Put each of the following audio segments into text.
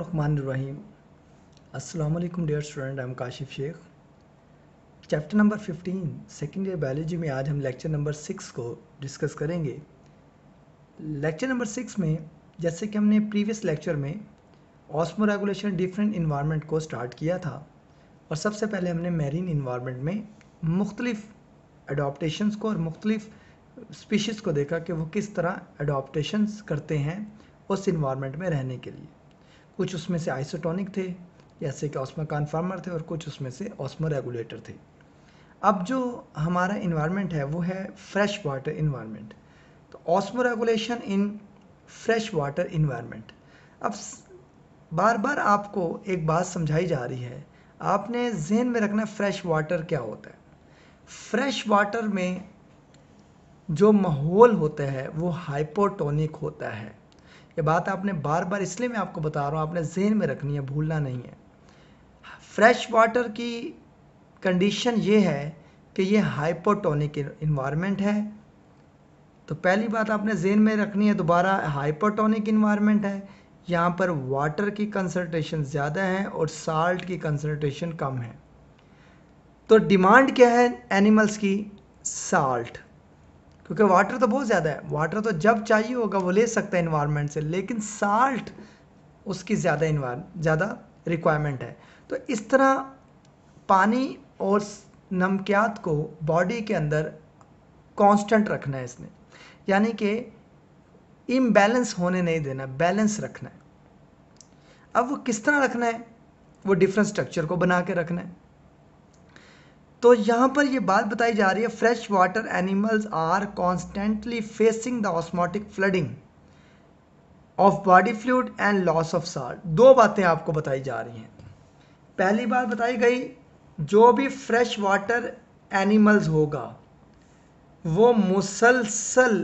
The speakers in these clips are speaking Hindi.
रहीम अस्सलाम वालेकुम dear student I am Kashif Shaikh chapter number 15 second year biology में आज हम लेक्चर नंबर सिक्स को डिस्कस करेंगे लेक्चर नंबर सिक्स में जैसे कि हमने प्रीवियस लेक्चर में ऑस्मो रेगुलेशन डिफरेंट इन्वायरमेंट को स्टार्ट किया था और सबसे पहले हमने मेरीन इन्वायरमेंट में मुख्तलिफ अडोप्टशनस को और मुख्तलिफ स्पीशीज़ को देखा कि वो किस तरह अडोप्टशनस करते हैं उस इन्वायरमेंट में रहने के लिए कुछ उसमें से आइसोटोनिक थे जैसे कि ऑस्मर कॉन्फार्मर थे और कुछ उसमें से ऑस्मो रेगुलेटर थे अब जो हमारा इन्वायरमेंट है वो है फ्रेश वाटर इन्वायरमेंट तो osmoregulation in fresh water environment अब बार बार आपको एक बात समझाई जा रही है आपने जहन में रखना फ्रेश वाटर क्या होता है फ्रेश वाटर में जो माहौल होता है वो हाइपोटोनिक होता है ये बात आपने बार बार इसलिए मैं आपको बता रहा हूँ आपने जहन में रखनी है भूलना नहीं है फ्रेश वाटर की कंडीशन ये है कि ये हाइपोटोनिक इन्वायरमेंट है तो पहली बात आपने जेन में रखनी है दोबारा हाइपोटोनिक इन्वायरमेंट है यहाँ पर वाटर की कंसनट्रेशन ज़्यादा है और साल्ट की कंसनट्रेशन कम है तो डिमांड क्या है एनिमल्स की साल्ट क्योंकि वाटर तो बहुत ज़्यादा है वाटर तो जब चाहिए होगा वो ले सकता है इन्वायरमेंट से लेकिन साल्ट उसकी ज़्यादा इन्वायर ज़्यादा रिक्वायरमेंट है तो इस तरह पानी और नमकियात को बॉडी के अंदर कांस्टेंट रखना है इसने यानी कि इम्बैलेंस होने नहीं देना बैलेंस रखना है अब वो किस तरह रखना है वो डिफरेंट स्ट्रक्चर को बना के रखना है तो यहाँ पर ये बात बताई जा रही है fresh water animals are constantly facing the osmotic flooding of body fluid and loss of salt दो बातें आपको बताई जा रही हैं पहली बात बताई गई जो भी फ्रेश वाटर एनिमल्स होगा वो मुसलसल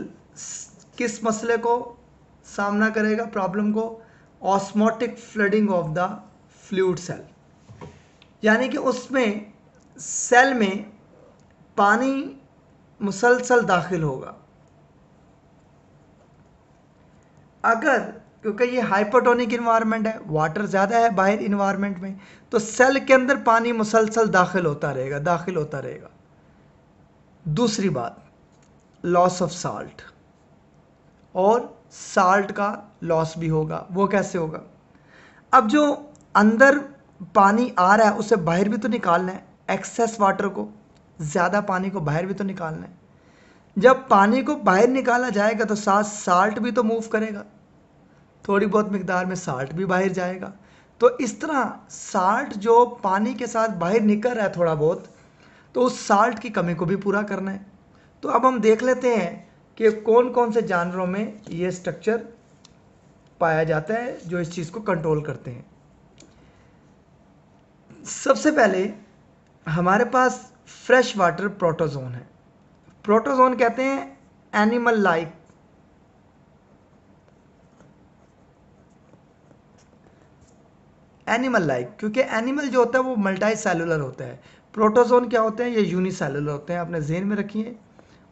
किस मसले को सामना करेगा प्रॉब्लम को osmotic flooding of the fluid cell यानी कि उसमें सेल में पानी मुसलसल दाखिल होगा अगर क्योंकि ये हाइपोटोनिक इन्वायरमेंट है वाटर ज़्यादा है बाहर इन्वायरमेंट में तो सेल के अंदर पानी मुसलसल दाखिल होता रहेगा दाखिल होता रहेगा दूसरी बात लॉस ऑफ साल्ट और साल्ट का लॉस भी होगा वो कैसे होगा अब जो अंदर पानी आ रहा है उसे बाहर भी तो निकालना है एक्सेस वाटर को ज़्यादा पानी को बाहर भी तो निकालना है जब पानी को बाहर निकाला जाएगा तो साथ साल्ट भी तो मूव करेगा थोड़ी बहुत मकदार में साल्ट भी बाहर जाएगा तो इस तरह साल्ट जो पानी के साथ बाहर निकल रहा है थोड़ा बहुत तो उस साल्ट की कमी को भी पूरा करना है तो अब हम देख लेते हैं कि कौन कौन से जानवरों में ये स्ट्रक्चर पाया जाता है जो इस चीज़ को कंट्रोल करते हैं सबसे पहले हमारे पास फ्रेश वाटर प्रोटोजोन है प्रोटोजोन कहते हैं एनिमल लाइक एनिमल लाइक क्योंकि एनिमल जो होता है वो मल्टाई सेलुलर होता है प्रोटोजोन क्या होते हैं ये यूनिसेलुलर होते हैं आपने जेन में रखिए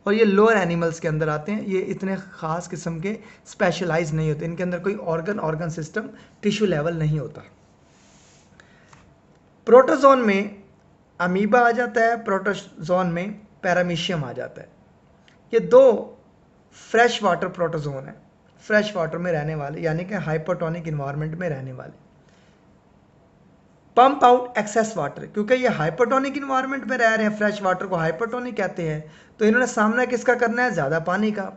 और ये लोअर एनिमल्स के अंदर आते हैं ये इतने ख़ास किस्म के स्पेशलाइज नहीं होते इनके अंदर कोई organ organ system tissue level नहीं होता प्रोटोजोन में अमीबा आ जाता है प्रोटोजोन में पैरामीशियम आ जाता है ये दो फ्रेश वाटर प्रोटोजोन है फ्रेश वाटर में रहने वाले यानी कि हाइपोटोनिक इन्वायरमेंट में रहने वाले पंप आउट एक्सेस वाटर क्योंकि ये हाइपोटोनिक इन्वायरमेंट में रह रहे हैं फ्रेश वाटर को हाइपोटोनिक कहते हैं तो इन्होंने सामना किसका करना है ज़्यादा पानी का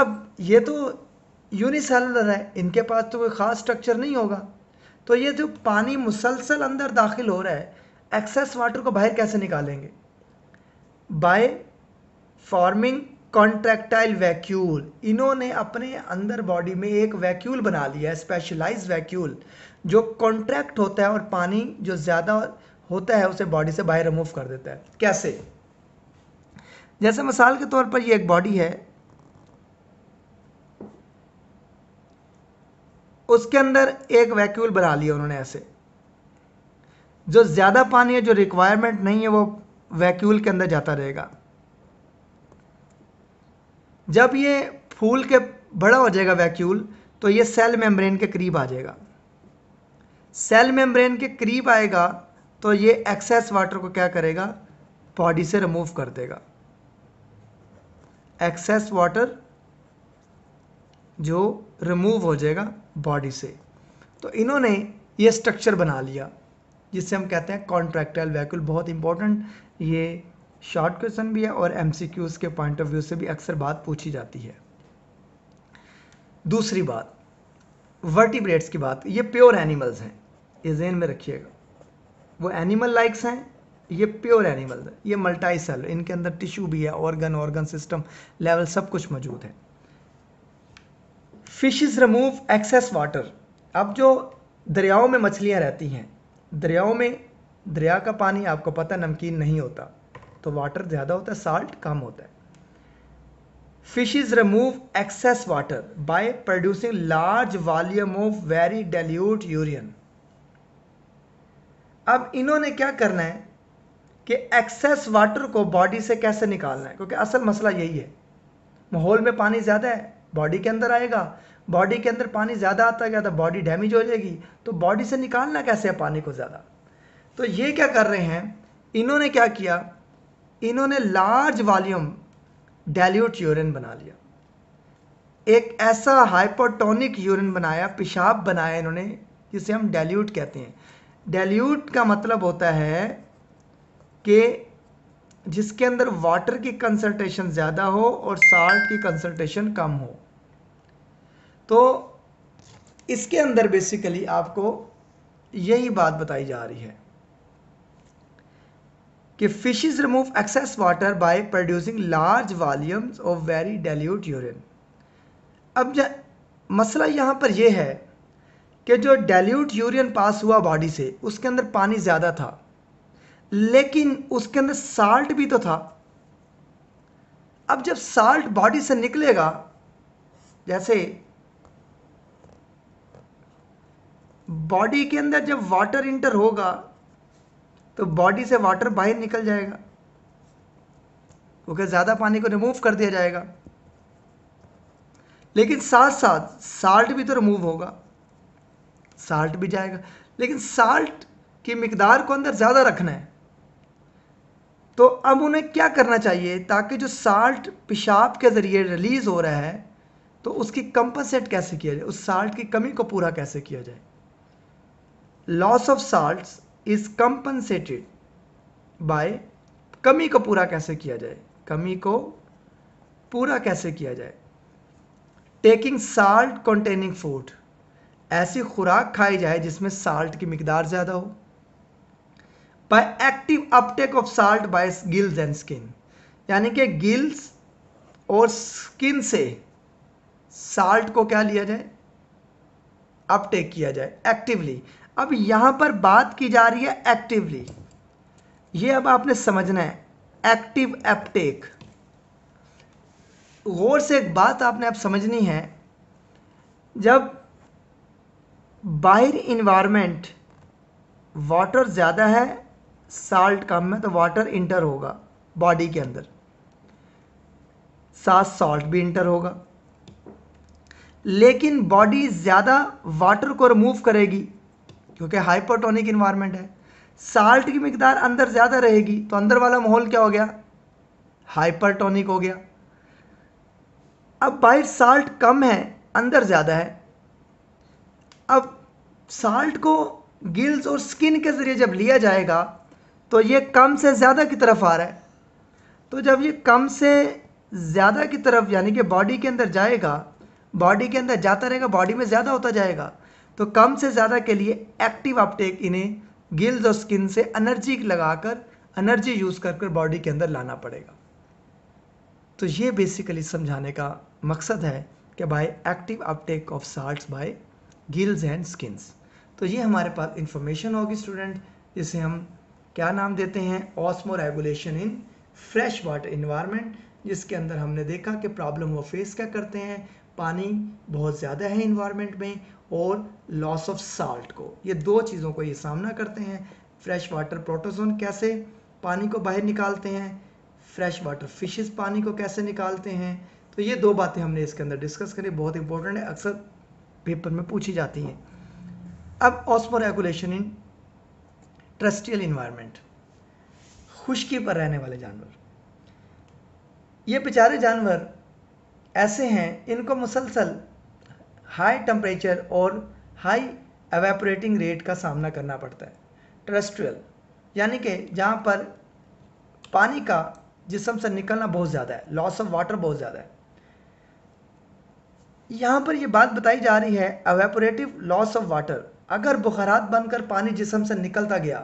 अब ये तो यूनिसेलुलर है इनके पास तो कोई ख़ास स्ट्रक्चर नहीं होगा तो ये जो पानी मुसलसल अंदर दाखिल हो रहा है एक्सेस वाटर को बाहर कैसे निकालेंगे बाय फॉर्मिंग कॉन्ट्रैक्टाइल वैक्यूल इन्होंने अपने अंदर बॉडी में एक वैक्यूल बना लिया है स्पेशलाइज वैक्यूल जो कॉन्ट्रैक्ट होता है और पानी जो ज़्यादा होता है उसे बॉडी से बाहर रिमूव कर देता है कैसे जैसे मिसाल के तौर पर ये एक बॉडी है उसके अंदर एक वैक्यूल बना लिया उन्होंने ऐसे जो ज़्यादा पानी है जो रिक्वायरमेंट नहीं है वो वैक्यूल के अंदर जाता रहेगा जब ये फूल के बड़ा हो जाएगा वैक्यूल तो ये सेल मेम्ब्रेन के करीब आ जाएगा सेल मेम्ब्रेन के करीब आएगा तो ये एक्सेस वाटर को क्या करेगा बॉडी से रिमूव कर देगा एक्सेस वाटर जो रिमूव हो जाएगा बॉडी से तो इन्होंने ये स्ट्रक्चर बना लिया जिससे हम कहते हैं कॉन्ट्रैक्टाइल वैक्यूल बहुत इंपॉर्टेंट ये शॉर्ट क्वेश्चन भी है और एम के पॉइंट ऑफ व्यू से भी अक्सर बात पूछी जाती है दूसरी बात वर्टिब्रेट्स की बात ये प्योर एनिमल्स हैं ये जेन में रखिएगा वो एनिमल लाइक्स हैं ये प्योर एनिमल है ये मल्टाई सेल इनके अंदर टिश्यू भी है ऑर्गन ऑर्गन सिस्टम लेवल सब कुछ मौजूद है fish is remove excess water अब जो दरियाओं में मछलियाँ रहती हैं दरियाओं में दरिया का पानी आपको पता नमकीन नहीं होता तो वाटर ज़्यादा होता है साल्ट कम होता है fishes remove excess water by producing large volume of very dilute urine अब इन्होंने क्या करना है कि एक्सेस वाटर को बॉडी से कैसे निकालना है क्योंकि असल मसला यही है माहौल में पानी ज़्यादा है बॉडी के अंदर आएगा बॉडी के अंदर पानी ज़्यादा आता गया तो बॉडी डैमेज हो जाएगी तो बॉडी से निकालना कैसे है पानी को ज़्यादा तो ये क्या कर रहे हैं इन्होंने क्या किया इन्होंने लार्ज वॉल्यूम डाइल्यूट यूरिन बना लिया एक ऐसा हाइपोटोनिक यूरिन बनाया पेशाब बनाया इन्होंने जिसे हम डेल्यूट कहते हैं डेल्यूट का मतलब होता है कि जिसके अंदर वाटर की कंसनट्रेशन ज़्यादा हो और साल्ट की कंसनट्रेशन कम हो तो इसके अंदर बेसिकली आपको यही बात बताई जा रही है कि fishes remove excess water by producing large volumes of very dilute urine अब मसला यहाँ पर यह है कि जो डेल्यूट यूरिन पास हुआ बॉडी से उसके अंदर पानी ज़्यादा था लेकिन उसके अंदर साल्ट भी तो था अब जब साल्ट बॉडी से निकलेगा जैसे बॉडी के अंदर जब वाटर इंटर होगा तो बॉडी से वाटर बाहर निकल जाएगा क्योंकि ज़्यादा पानी को रिमूव कर दिया जाएगा लेकिन साथ साथ साल्ट भी तो रिमूव होगा साल्ट भी जाएगा लेकिन साल्ट की मकदार को अंदर ज़्यादा रखना है तो अब उन्हें क्या करना चाहिए ताकि जो साल्ट पेशाब के ज़रिए रिलीज़ हो रहा है तो उसकी कंपनसेट कैसे किया जाए उस साल्ट की कमी को पूरा कैसे किया जाए loss of salt is compensated by कमी को पूरा कैसे किया जाए कमी को पूरा कैसे किया जाए टेकिंग साल्ट कंटेनिंग फूड ऐसी खुराक खाई जाए जिसमें साल्ट की मिकदार ज़्यादा हो by active uptake of salt by gills and skin यानी कि गिल्स और स्किन से साल्ट को क्या लिया जाए अपटेक किया जाए एक्टिवली अब यहां पर बात की जा रही है एक्टिवली ये अब आपने समझना है एक्टिव एपटेक गौर से एक बात आपने अब समझनी है जब बाहर इन्वायरमेंट वाटर ज़्यादा है साल्ट कम है तो वाटर इंटर होगा बॉडी के अंदर साथ सॉल्ट भी इंटर होगा लेकिन बॉडी ज़्यादा वाटर को रिमूव करेगी क्योंकि हाइपरटोनिक इन्वायरमेंट है साल्ट की मकदार अंदर ज़्यादा रहेगी तो अंदर वाला माहौल क्या हो गया हाइपरटोनिक हो गया अब बाहर साल्ट कम है अंदर ज़्यादा है अब साल्ट को गिल्स और स्किन के ज़रिए जब लिया जाएगा तो ये कम से ज़्यादा की तरफ आ रहा है तो जब ये कम से ज़्यादा की तरफ यानी कि बॉडी के अंदर जाएगा बॉडी के अंदर जाता रहेगा बॉडी में ज़्यादा होता जाएगा तो कम से ज़्यादा के लिए एक्टिव अपटेक इन्हें गिल्स और स्किन से एनर्जी लगाकर एनर्जी यूज़ कर कर बॉडी के अंदर लाना पड़ेगा तो ये बेसिकली समझाने का मकसद है कि by active uptake of salt by gills and skins तो ये हमारे पास इंफॉर्मेशन होगी स्टूडेंट जिसे हम क्या नाम देते हैं osmoregulation in fresh water environment जिसके अंदर हमने देखा कि प्रॉब्लम वो फेस क्या करते हैं पानी बहुत ज़्यादा है इन्वायरमेंट में और लॉस ऑफ साल्ट को ये दो चीज़ों को ये सामना करते हैं फ्रेश वाटर प्रोटोजोन कैसे पानी को बाहर निकालते हैं फ्रेश वाटर फिशेस पानी को कैसे निकालते हैं तो ये दो बातें हमने इसके अंदर डिस्कस करी बहुत इंपॉर्टेंट है अक्सर पेपर में पूछी जाती हैं अब osmoregulation in terrestrial environment खुश्की पर रहने वाले जानवर ये बेचारे जानवर ऐसे हैं इनको मुसलसल हाई टम्परेचर और हाई एवेपोरेटिंग रेट का सामना करना पड़ता है ट्रस्ट्रियल यानी कि जहाँ पर पानी का जिसम से निकलना बहुत ज़्यादा है लॉस ऑफ वाटर बहुत ज़्यादा है यहाँ पर यह बात बताई जा रही है अवेपोरेटिव लॉस ऑफ वाटर अगर बुखारात बनकर पानी जिसम से निकलता गया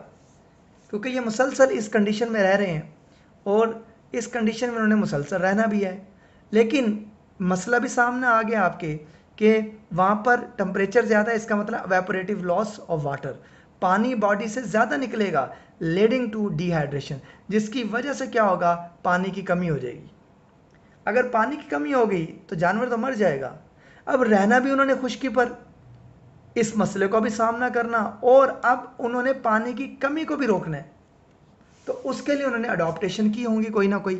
क्योंकि ये मुसलसल इस कंडीशन में रह रहे हैं और इस कंडीशन में उन्होंने मुसलसल रहना भी है लेकिन मसला भी सामने आ गया आपके कि वहाँ पर टम्परेचर ज़्यादा है इसका मतलब वेपोरेटिव लॉस ऑफ वाटर पानी बॉडी से ज़्यादा निकलेगा लेडिंग टू डिहाइड्रेशन जिसकी वजह से क्या होगा पानी की कमी हो जाएगी अगर पानी की कमी हो गई तो जानवर तो मर जाएगा अब रहना भी उन्होंने खुश्की पर इस मसले को भी सामना करना और अब उन्होंने पानी की कमी को भी रोकना है तो उसके लिए उन्होंने अडोप्टेशन की होंगी कोई ना कोई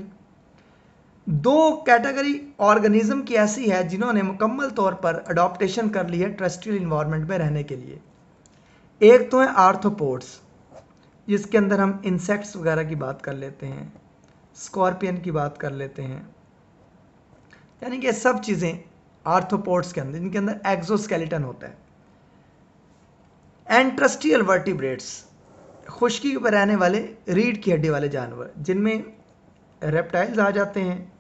दो कैटेगरी ऑर्गेनिज्म की ऐसी है जिन्होंने मुकम्मल तौर पर अडोप्टेशन कर ली है ट्रस्टियल इन्वायरमेंट में रहने के लिए एक तो है आर्थोपोड्स जिसके अंदर हम इंसेक्ट्स वगैरह की बात कर लेते हैं स्कॉर्पियन की बात कर लेते हैं यानी कि सब चीज़ें आर्थोपोड्स के अंदर इनके अंदर एक्जोस्केलेटन होता है एंट्रस्टियल वर्टिब्रेट्स खुश्की पर रहने वाले रीढ़ की हड्डी वाले जानवर जिनमें रेप्टाइल्स आ जाते हैं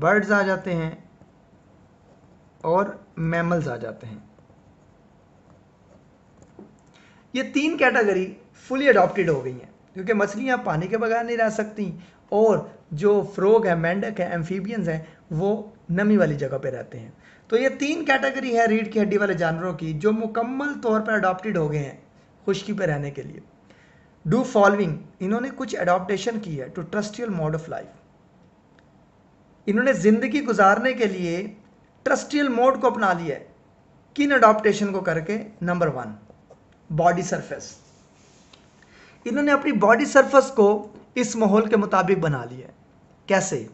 बर्ड्स आ जाते हैं और मैमल्स आ जाते हैं ये तीन कैटेगरी फुली अडॉप्टेड हो गई हैं क्योंकि मछलियाँ पानी के बगैर नहीं रह सकती और जो फ्रोग है मेंढक है एम्फीबियंस हैं वो नमी वाली जगह पे रहते हैं तो ये तीन कैटेगरी है रीढ़ की हड्डी वाले जानवरों की जो मुकम्मल तौर पर अडॉप्टेड हो गए हैं खुश्की पर रहने के लिए डू फॉलोइंग इन्होंने कुछ अडोप्टेशन की है to terrestrial mode of life इन्होंने ज़िंदगी गुजारने के लिए ट्रस्टियल मोड को अपना लिया है किन अडॉप्टेशन को करके नंबर वन बॉडी सरफेस इन्होंने अपनी बॉडी सरफेस को इस माहौल के मुताबिक बना लिया है कैसे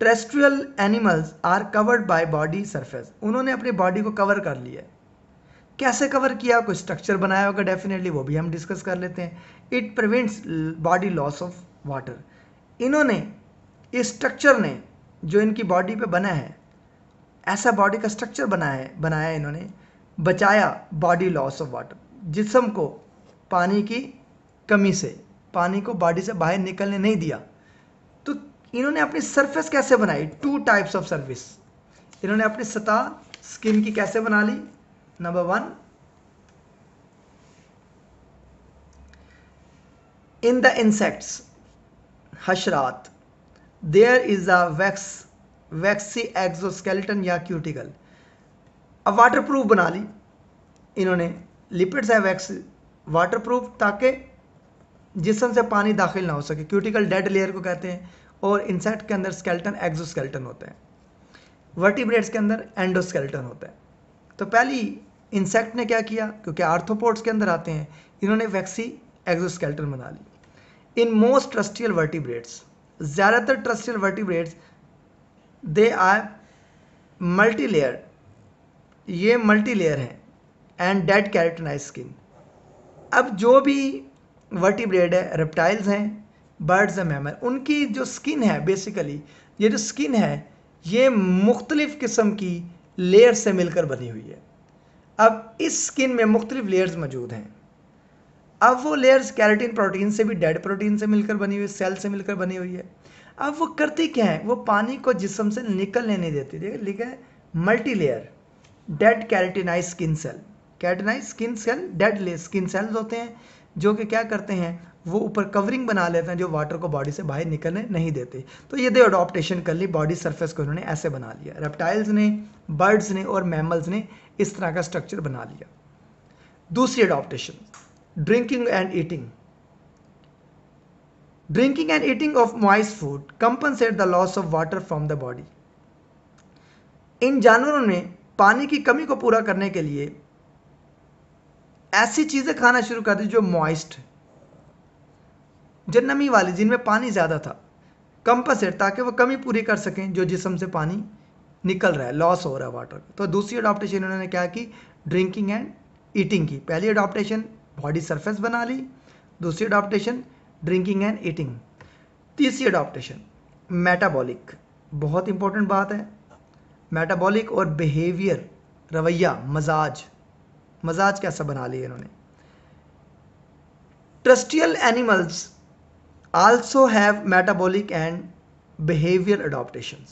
terrestrial animals are covered by body surface उन्होंने अपनी बॉडी को कवर कर लिया है कैसे कवर किया कोई स्ट्रक्चर बनाया होगा डेफिनेटली वो भी हम डिस्कस कर लेते हैं it prevents body loss of water इन्होंने इस स्ट्रक्चर ने जो इनकी बॉडी पे बना है ऐसा बॉडी का स्ट्रक्चर बनाया है बनाया इन्होंने बचाया बॉडी लॉस ऑफ वाटर जिसम को पानी की कमी से पानी को बॉडी से बाहर निकलने नहीं दिया तो इन्होंने अपनी सरफेस कैसे बनाई टू टाइप्स ऑफ सर्विस इन्होंने अपनी सतह स्किन की कैसे बना ली number one in the insects हशरात there is a wax waxy exoskeleton या क्यूटिकल अब वाटर प्रूफ बना ली इन्होंने लिपिड्स है वैक्स प्रूफ ताकि जिसम से पानी दाखिल ना हो सके क्यूटिकल डेड लेयर को कहते हैं और इंसेक्ट के अंदर स्केल्टन एक्जोस्केल्टन होते हैं वर्टिब्रेट्स के अंदर एंडोस्केल्टन होते हैं तो पहली इंसेक्ट ने क्या किया क्योंकि आर्थोपोड्स के अंदर आते हैं इन्होंने वैक्सी एग्जोस्केल्टन बना ली इन मोस्ट ट्रस्टियल वर्टिब्रेट्स ज़्यादातर terrestrial vertebrates they are multi layer ये मल्टी लेयर हैं एंड डेड कैरेटनाइज स्किन अब जो भी वर्टिब्रेड है रेप्टाइल्स हैं बर्ड्स हैं मैमल उनकी जो स्किन है बेसिकली ये जो स्किन है ये मुख्तलिफ़ किस्म की लेयर से मिलकर बनी हुई है अब इस स्किन में मुख्तलिफ लेयर्स मौजूद हैं अब वो लेयर्स कैरेटिन प्रोटीन से भी डेड प्रोटीन से मिलकर बनी हुई सेल से मिलकर बनी हुई है अब वो करते क्या है वो पानी को जिसम से निकलने नहीं देती देखिए लिखा है multi layer dead keratinized skin cell keratinized skin cell dead skin cells होते हैं जो कि क्या करते हैं वो ऊपर कवरिंग बना लेते हैं जो वाटर को बॉडी से बाहर निकलने नहीं देते तो ये दे अडोप्टेशन कर ली बॉडी सरफेस को इन्होंने ऐसे बना लिया रेप्टाइल्स ने बर्ड्स ने और मैमल्स ने इस तरह का स्ट्रक्चर बना लिया दूसरी adaptation drinking and eating drinking and eating of moist food compensate the loss of water from the body इन जानवरों ने पानी की कमी को पूरा करने के लिए ऐसी चीज़ें खाना शुरू कर दी जो मॉइस्ट जो जन्नमी वाली जिनमें पानी ज़्यादा था कंपनसेट ताकि वो कमी पूरी कर सकें जो जिसम से पानी निकल रहा है लॉस हो रहा है वाटर तो दूसरी अडोप्टेशन इन्होंने क्या की ड्रिंकिंग एंड ईटिंग की पहली अडोप्टेशन बॉडी सरफेस बना ली दूसरी अडोप्टेशन ड्रिंकिंग एंड ईटिंग तीसरी अडोप्टेशन मेटाबॉलिक बहुत इंपॉर्टेंट बात है मेटाबॉलिक और बिहेवियर रवैया मजाज मजाज कैसा बना लिया इन्होंने terrestrial animals also have metabolic and behaviour adaptation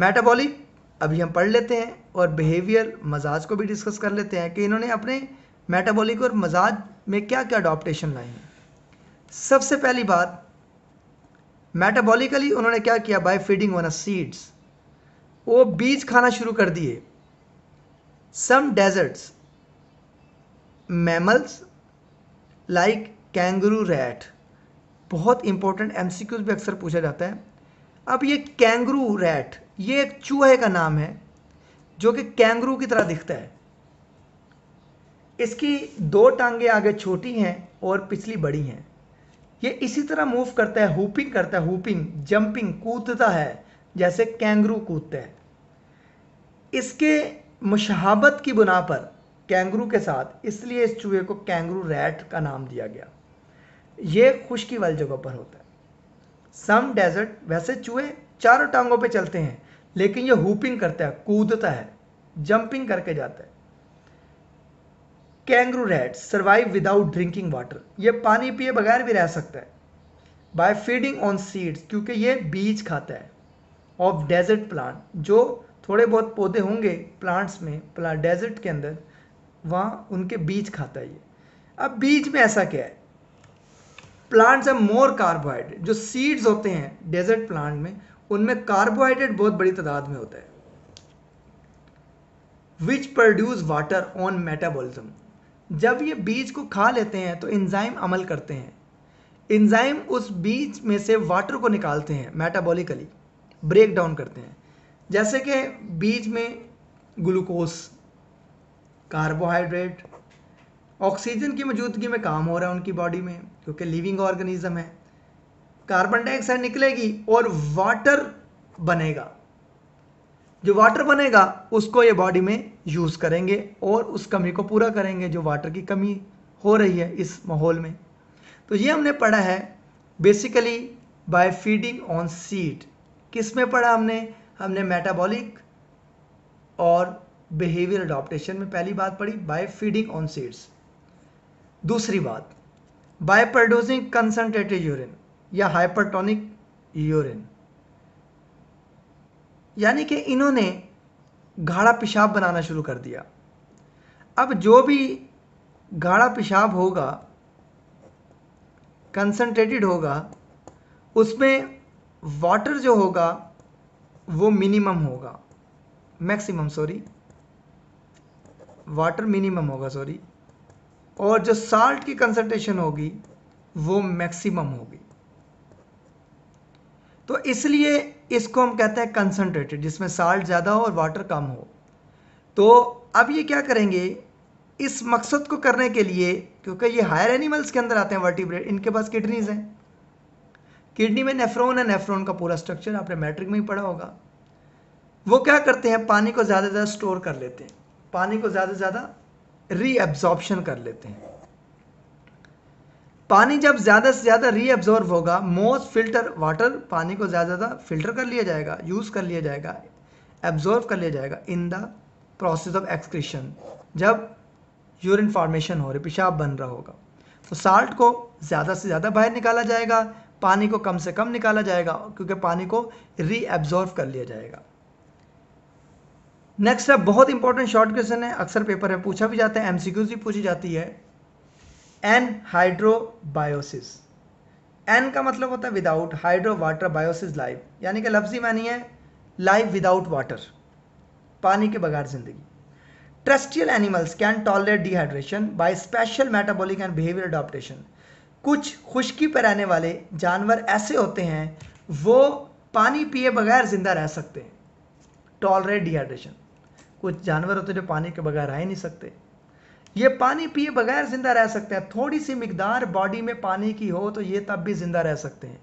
metabolic अभी हम पढ़ लेते हैं और बिहेवियर मजाज को भी डिस्कस कर लेते हैं कि इन्होंने अपने मेटाबॉलिक और मजाज में क्या क्या अडोप्टेशन लाए हैं सबसे पहली बात मेटाबॉलिकली उन्होंने क्या किया by feeding on a seeds वो बीज खाना शुरू कर दिए some deserts mammals like kangaroo rat बहुत इंपॉर्टेंट एम सी भी अक्सर पूछा जाता है अब ये कैंगरू रैट ये एक चूहे का नाम है जो कि कैंगरू की तरह दिखता है इसकी दो टांगे आगे छोटी हैं और पिछली बड़ी हैं ये इसी तरह मूव करता है हुपिंग करता है हुपिंग जंपिंग कूदता है जैसे कैंगरू कूदता है इसके मुशहाबत की बुना पर कैंगरू के साथ इसलिए इस चूहे को कैंगरू रैट का नाम दिया गया ये खुश्की वाली जगह पर होता है सम डेजर्ट वैसे चूहे चारों टांगों पे चलते हैं लेकिन ये हुपिंग करता है कूदता है जंपिंग करके जाता है kangaroo rat survive without drinking water ये पानी पिए बगैर भी रह सकता है बाय फीडिंग ऑन सीड्स क्योंकि ये बीज खाता है ऑफ डेजर्ट प्लांट जो थोड़े बहुत पौधे होंगे प्लांट्स में प्ला डेजर्ट के अंदर वहाँ उनके बीज खाता है ये अब बीज में ऐसा क्या है प्लांट्स आर मोर कार्बोहाइड्रेट जो सीड्स होते हैं डेजर्ट प्लांट में उनमें कार्बोहाइड्रेट बहुत बड़ी तादाद में होता है which produce water on metabolism जब ये बीज को खा लेते हैं तो इंजाइम अमल करते हैं इंजाइम उस बीज में से वाटर को निकालते हैं मेटाबॉलिकली ब्रेक डाउन करते हैं जैसे कि बीज में ग्लूकोस कार्बोहाइड्रेट ऑक्सीजन की मौजूदगी में काम हो रहा है उनकी बॉडी में क्योंकि लिविंग ऑर्गेनिज्म है कार्बन डाइऑक्साइड निकलेगी और वाटर बनेगा जो वाटर बनेगा उसको ये बॉडी में यूज़ करेंगे और उस कमी को पूरा करेंगे जो वाटर की कमी हो रही है इस माहौल में तो ये हमने पढ़ा है basically by feeding on seed किस में पढ़ा हमने हमने मेटाबॉलिक और बिहेवियर अडोप्टेशन में पहली बात पढ़ी बाय फीडिंग ऑन सीड्स दूसरी बात बाय प्रोड्यूसिंग कंसनट्रेटेड यूरिन या हाइपरटोनिक यूरिन यानी कि इन्होंने गाढ़ा पेशाब बनाना शुरू कर दिया अब जो भी गाढ़ा पेशाब होगा कंसनट्रेटेड होगा उसमें वाटर जो होगा वो मिनिमम होगा मैक्सिमम सॉरी वाटर मिनिमम होगा सॉरी और जो साल्ट की कंसंट्रेशन होगी वो मैक्सिमम होगी तो इसलिए इसको हम कहते हैं कंसंट्रेटेड जिसमें साल्ट ज़्यादा हो और वाटर कम हो तो अब ये क्या करेंगे इस मकसद को करने के लिए क्योंकि ये हायर एनिमल्स के अंदर आते हैं वर्टिब्रेट इनके पास किडनीज हैं किडनी में नेफ्रोन है नेफ्रोन का पूरा स्ट्रक्चर आपने मैट्रिक में ही पढ़ा होगा वो क्या करते हैं पानी को ज़्यादा से ज़्यादा स्टोर कर लेते हैं पानी को ज़्यादा से ज़्यादा रीएब्जॉर्प्शन कर लेते हैं पानी जब ज़्यादा से ज़्यादा रीअब्जॉर्ब होगा मोस्ट फिल्टर वाटर पानी को ज़्यादा ज़्यादा फिल्टर कर लिया जाएगा यूज़ कर लिया जाएगा एब्जॉर्ब कर लिया जाएगा in the process of excretion जब यूरिन फॉर्मेशन हो रही पेशाब बन रहा होगा तो साल्ट को ज़्यादा से ज़्यादा बाहर निकाला जाएगा पानी को कम से कम निकाला जाएगा क्योंकि पानी को रीएब्जॉर्व कर लिया जाएगा नेक्स्ट है बहुत इंपॉर्टेंट शॉर्ट क्वेश्चन है अक्सर पेपर में पूछा भी जाता है एमसीक्यूज भी पूछी जाती है हाइड्रोबायोसिस एन का मतलब होता है without hydro water biosis life यानी कि लफ्जी मानी है लाइफ विदाउट वाटर पानी के बगैर जिंदगी terrestrial animals can tolerate dehydration by special metabolic and behaviour adaptation कुछ खुश्की पर रहने वाले जानवर ऐसे होते हैं वो पानी पिए बगैर ज़िंदा रह सकते हैं टॉलरेट डिहाइड्रेशन कुछ जानवर होते हैं जो पानी के बगैर रह ही नहीं सकते ये पानी पिए बगैर ज़िंदा रह सकते हैं थोड़ी सी मकदार बॉडी में पानी की हो तो ये तब भी ज़िंदा रह सकते हैं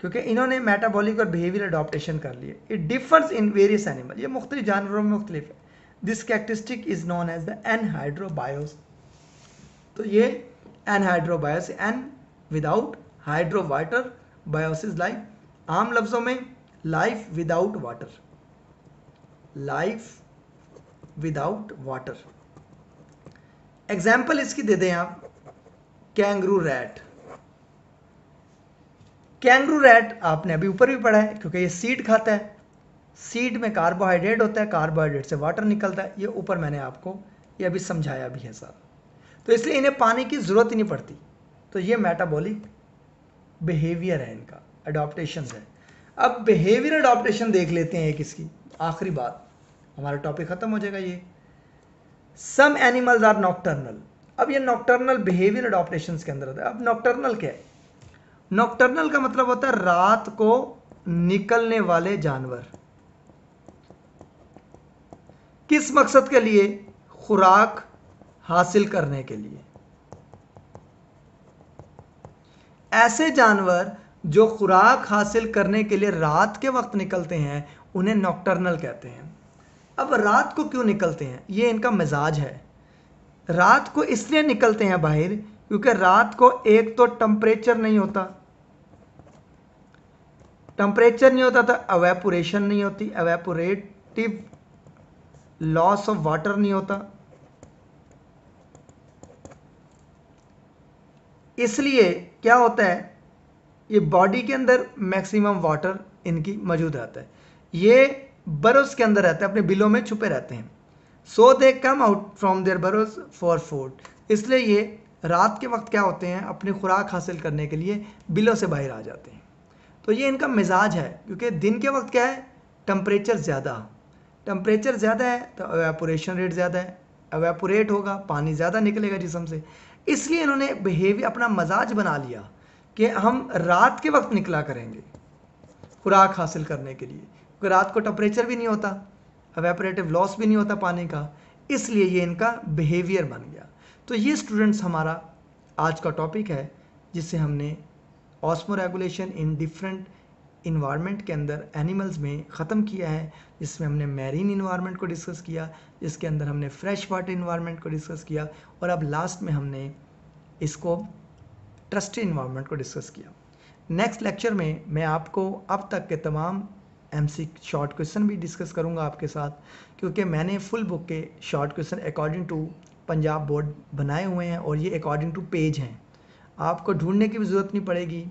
क्योंकि इन्होंने मेटाबॉलिक और बिहेवियर अडोप्टेशन कर लिए it differs in various animal ये मुख्तलि जानवरों में मुख्तलिफ है this characteristic is known as the anhydrobiosis तो ये anhydrobiosis and without hydro water biosis life आम लफ्जों में life without water life without water example इसकी दे दें आप कैंगरू रैट कैंगरू रैट आपने अभी ऊपर भी पढ़ा है क्योंकि ये सीड खाता है सीड में कार्बोहाइड्रेट होता है कार्बोहाइड्रेट से वाटर निकलता है ये ऊपर मैंने आपको ये अभी समझाया भी है सर तो इसलिए इन्हें पानी की ज़रूरत ही नहीं पड़ती तो ये मेटाबॉलिक बिहेवियर है इनका अडोप्टेशन है अब बिहेवियर अडोप्टेशन देख लेते हैं एक इसकी आखिरी बात हमारा टॉपिक ख़त्म हो जाएगा ये सम एनिमल्स आर नॉक्टर्नल अब ये नॉक्टर्नल बिहेवियर अडोप्टेशन के अंदर होता है अब नॉक्टर्नल क्या है नॉक्टर्नल का मतलब होता है रात को निकलने वाले जानवर किस मकसद के लिए खुराक हासिल करने के लिए ऐसे जानवर जो खुराक हासिल करने के लिए रात के वक्त निकलते हैं उन्हें नॉक्टर्नल कहते हैं अब रात को क्यों निकलते हैं ये इनका मिजाज है रात को इसलिए निकलते हैं बाहर क्योंकि रात को एक तो टम्परेचर नहीं होता टम्परेचर नहीं होता तो अवेपोरेशन नहीं होती अवेपोरेटिव लॉस ऑफ वाटर नहीं होता इसलिए क्या होता है ये बॉडी के अंदर मैक्सिमम वाटर इनकी मौजूद रहता है ये बरोज के अंदर रहते हैं अपने बिलों में छुपे रहते हैं so they come out from their burrows for food इसलिए ये रात के वक्त क्या होते हैं अपनी खुराक हासिल करने के लिए बिलों से बाहर आ जाते हैं तो ये इनका मिजाज है क्योंकि दिन के वक्त क्या है टम्परेचर ज़्यादा टम्परेचर ज़्यादा है तो एवेपोरेशन रेट ज़्यादा है एवेपोरेट होगा पानी ज़्यादा निकलेगा जिसम से इसलिए इन्होंने बिहेवियर अपना मजाज बना लिया कि हम रात के वक्त निकला करेंगे खुराक हासिल करने के लिए क्योंकि रात को टम्परेचर भी नहीं होता अवेपरेटिव लॉस भी नहीं होता पानी का इसलिए ये इनका बिहेवियर बन गया तो ये स्टूडेंट्स हमारा आज का टॉपिक है जिससे हमने osmoregulation in different environment के अंदर एनिमल्स में ख़त्म किया है जिसमें हमने मैरीन इन्वायरमेंट को डिस्कस किया इसके अंदर हमने फ्रेश वाटर इन्वायरमेंट को डिस्कस किया और अब लास्ट में हमने इसको ट्रस्टी इन्वायरमेंट को डिस्कस किया नेक्स्ट लेक्चर में मैं आपको अब तक के तमाम एम सी शॉर्ट क्वेश्चन भी डिस्कस करूँगा आपके साथ क्योंकि मैंने फुल बुक के short question according to Punjab board बनाए हुए हैं और ये अकॉर्डिंग टू पेज हैं आपको ढूंढने की भी ज़रूरत नहीं पड़ेगी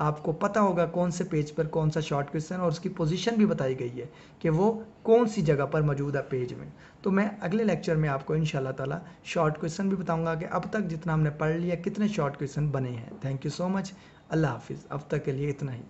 आपको पता होगा कौन से पेज पर कौन सा शॉर्ट क्वेश्चन और उसकी पोजीशन भी बताई गई है कि वो कौन सी जगह पर मौजूद है पेज में तो मैं अगले लेक्चर में आपको इन ताला शॉर्ट क्वेश्चन भी बताऊंगा कि अब तक जितना हमने पढ़ लिया कितने शॉर्ट क्वेश्चन बने हैं थैंक यू सो मच अल्लाह हाफिज़ अब तक के लिए इतना ही